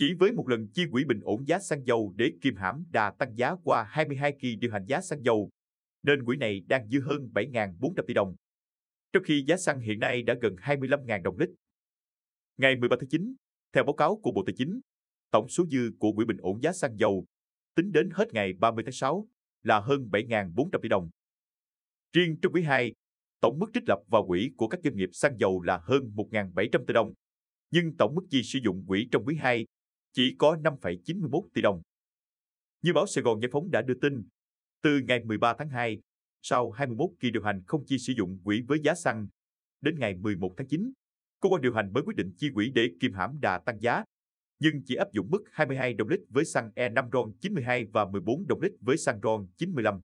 Chỉ với một lần chi quỹ bình ổn giá xăng dầu để kiềm hãm đà tăng giá qua 22 kỳ điều hành giá xăng dầu, nên quỹ này đang dư hơn 7.400 tỷ đồng, trong khi giá xăng hiện nay đã gần 25.000 đồng lít. Ngày 13 tháng 9, theo báo cáo của Bộ Tài chính, tổng số dư của quỹ bình ổn giá xăng dầu tính đến hết ngày 30 tháng 6 là hơn 7.400 tỷ đồng. Riêng trong quý 2, tổng mức trích lập vào quỹ của các doanh nghiệp xăng dầu là hơn 1.700 tỷ đồng, nhưng tổng mức chi sử dụng quỹ trong quý 2 chỉ có 5,91 tỷ đồng. Như báo Sài Gòn Giải phóng đã đưa tin, từ ngày 13 tháng 2, sau 21 kỳ điều hành không chi sử dụng quỹ với giá xăng, đến ngày 11 tháng 9, cơ quan điều hành mới quyết định chi quỹ để kiềm hãm đà tăng giá, nhưng chỉ áp dụng mức 22 đồng lít với xăng E5 RON 92 và 14 đồng lít với xăng RON 95.